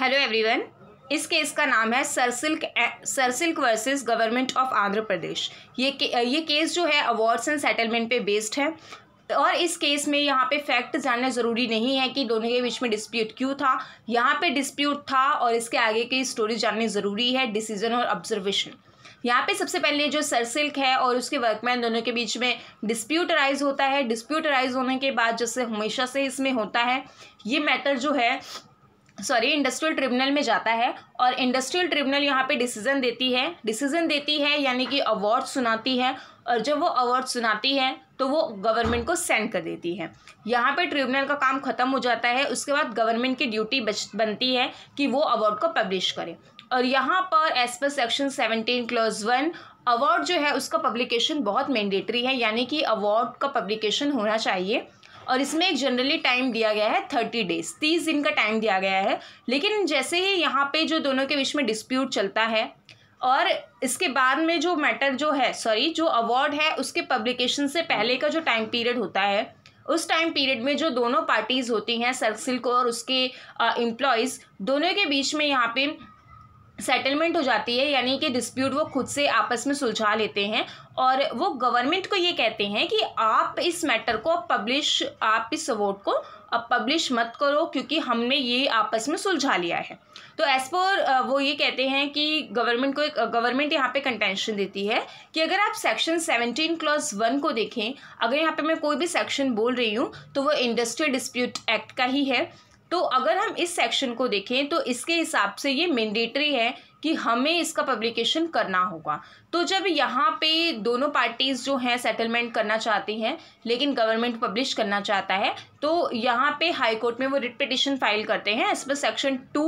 hello everyone इस case का नाम है Sirsilk Sirsilk versus government of Andhra Pradesh ये के, ये केस जो है अवार्ड्स एंड सेटलमेंट पे बेस्ड है और इस केस में यहाँ पे फैक्ट जानना ज़रूरी नहीं है कि दोनों के बीच में डिस्प्यूट क्यों था यहाँ पे डिस्प्यूट था और इसके आगे की स्टोरी जाननी ज़रूरी है डिसीजन और ऑब्जर्वेशन यहाँ पे सबसे पहले जो सरसिल्क है और उसके वर्कमैन दोनों के बीच में डिस्प्यूट राइज होता है डिस्प्यूट राइज होने के बाद जैसे हमेशा से इसमें होता है ये मैटर जो है सॉरी इंडस्ट्रियल ट्रिब्यूनल में जाता है और इंडस्ट्रियल ट्रिब्यूनल यहाँ पे डिसीजन देती है डिसीजन देती है यानी कि अवार्ड सुनाती है और जब वो अवार्ड सुनाती है तो वो गवर्नमेंट को सेंड कर देती है यहाँ पे ट्रिब्यूनल का काम खत्म हो जाता है उसके बाद गवर्नमेंट की ड्यूटी बनती है कि वो अवार्ड को पब्लिश करे और यहाँ पर as per section seventeen clause one award जो है उसका पब्लिकेशन बहुत मैंडेटरी है यानी कि अवार्ड का पब्लिकेशन होना चाहिए और इसमें जनरली टाइम दिया गया है थर्टी डेज तीस दिन का टाइम दिया गया है लेकिन जैसे ही यहाँ पे जो दोनों के बीच में डिस्प्यूट चलता है और इसके बाद में जो मैटर जो है सॉरी जो अवार्ड है उसके पब्लिकेशन से पहले का जो टाइम पीरियड होता है उस टाइम पीरियड में जो दोनों पार्टीज़ होती हैं सरसिल्को को और उसके एम्प्लॉयज़ uh, दोनों के बीच में यहाँ पे सेटलमेंट हो जाती है यानी कि डिस्प्यूट वो खुद से आपस में सुलझा लेते हैं और वो गवर्नमेंट को ये कहते हैं कि आप इस मैटर को पब्लिश आप इस वोट को अब पब्लिश मत करो क्योंकि हमने ये आपस में सुलझा लिया है तो एज पर वो ये कहते हैं कि गवर्नमेंट को एक गवर्नमेंट यहाँ पे कंटेंशन देती है कि अगर आप सेक्शन सेवनटीन क्लॉज वन को देखें अगर यहाँ पे मैं कोई भी सेक्शन बोल रही हूँ तो वो इंडस्ट्रियल डिस्प्यूट एक्ट का ही है तो अगर हम इस सेक्शन को देखें तो इसके हिसाब से ये मैंडेटरी है कि हमें इसका पब्लिकेशन करना होगा तो जब यहाँ पे दोनों पार्टीज़ जो हैं सेटलमेंट करना चाहती हैं लेकिन गवर्नमेंट पब्लिश करना चाहता है तो यहाँ पे हाई कोर्ट में वो रिट पिटिशन फाइल करते हैं as per section two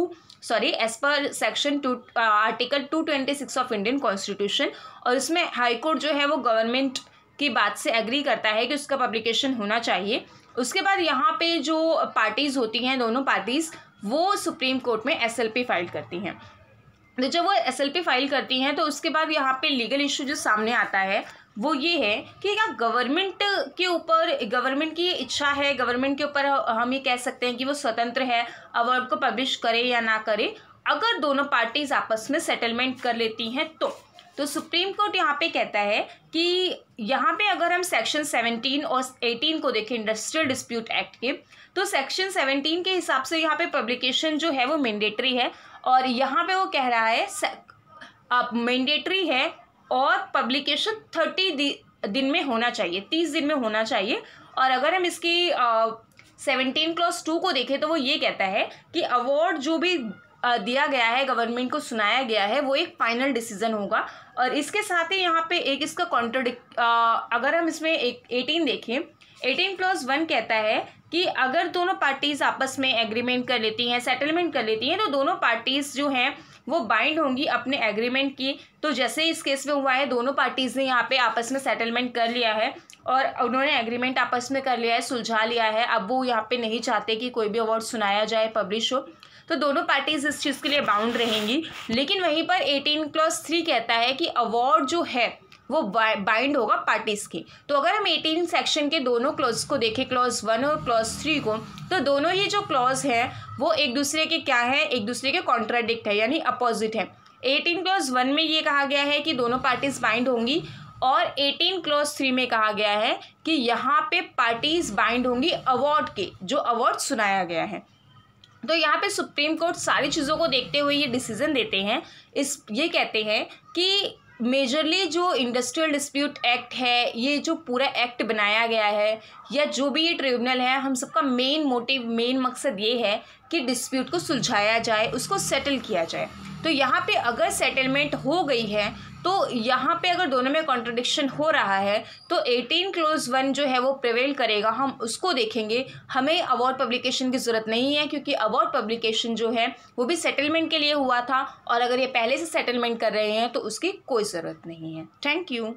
sorry as per section two article two twenty six of Indian constitution और इसमें हाईकोर्ट जो है वो गवर्नमेंट की बात से एग्री करता है कि उसका पब्लिकेशन होना चाहिए उसके बाद यहाँ पे जो पार्टीज़ होती हैं दोनों पार्टीज़ वो सुप्रीम कोर्ट में एस फाइल करती हैं तो जब वो एस फाइल करती हैं तो उसके बाद यहाँ पे लीगल इशू जो सामने आता है वो ये है कि क्या गवर्नमेंट के ऊपर गवर्नमेंट की इच्छा है गवर्नमेंट के ऊपर हम ये कह सकते हैं कि वो स्वतंत्र है अवार्ड को पब्लिश करे या ना करे अगर दोनों पार्टीज आपस में सेटलमेंट कर लेती हैं तो तो सुप्रीम कोर्ट यहाँ पे कहता है कि यहाँ पे अगर हम सेक्शन सेवनटीन और एटीन को देखें इंडस्ट्रियल डिस्प्यूट एक्ट के तो सेक्शन सेवनटीन के हिसाब से यहाँ पे पब्लिकेशन जो है वो मैंडेटरी है और यहाँ पे वो कह रहा है मैंडेटरी है और पब्लिकेशन थर्टी दिन में होना चाहिए तीस दिन में होना चाहिए और अगर हम इसकी सेवनटीन क्लॉस टू को देखें तो वो ये कहता है कि अवार्ड जो भी दिया गया है गवर्नमेंट को सुनाया गया है वो एक फाइनल डिसीजन होगा और इसके साथ ही यहाँ पे एक इसका कॉन्ट्रोडिक अगर हम इसमें एक एटीन देखें एटीन प्लस वन कहता है कि अगर दोनों पार्टीज आपस में एग्रीमेंट कर लेती हैं सेटलमेंट कर लेती हैं तो दोनों पार्टीज जो हैं वो बाइंड होंगी अपने एग्रीमेंट की तो जैसे इस केस में हुआ है दोनों पार्टीज़ ने यहाँ पे आपस में सेटलमेंट कर लिया है और उन्होंने एग्रीमेंट आपस में कर लिया है सुलझा लिया है अब वो यहाँ पे नहीं चाहते कि कोई भी अवार्ड सुनाया जाए पब्लिश हो तो दोनों पार्टीज इस चीज़ के लिए बाउंड रहेंगी लेकिन वहीं पर एटीन क्लॉस थ्री कहता है कि अवार्ड जो है वो बाइंड होगा पार्टीज की तो अगर हम एटीन सेक्शन के दोनों क्लॉज को देखें क्लॉज वन और क्लॉज थ्री को तो दोनों ही जो क्लॉज हैं वो एक दूसरे के क्या है एक दूसरे के कॉन्ट्राडिक्ट है यानी अपोजिट है एटीन क्लॉज वन में ये कहा गया है कि दोनों पार्टीज बाइंड होंगी और एटीन क्लॉज थ्री में कहा गया है कि यहाँ पे पार्टीज बाइंड होंगी अवार्ड के जो अवार्ड सुनाया गया है तो यहाँ पे सुप्रीम कोर्ट सारी चीज़ों को देखते हुए ये डिसीज़न देते हैं इस ये कहते हैं कि मेजरली जो इंडस्ट्रियल डिस्प्यूट एक्ट है ये जो पूरा एक्ट बनाया गया है या जो भी ये ट्रिब्यूनल है हम सबका मेन मोटिव मेन मकसद ये है कि डिस्प्यूट को सुलझाया जाए उसको सेटल किया जाए तो यहाँ पे अगर सेटलमेंट हो गई है तो यहाँ पे अगर दोनों में कॉन्ट्रडिक्शन हो रहा है तो एटीन क्लोज वन जो है वो प्रिवेल करेगा हम उसको देखेंगे हमें अवार्ड पब्लिकेशन की ज़रूरत नहीं है क्योंकि अवार्ड पब्लिकेशन जो है वो भी सेटलमेंट के लिए हुआ था और अगर ये पहले से सेटलमेंट कर रहे हैं तो उसकी कोई ज़रूरत नहीं है थैंक यू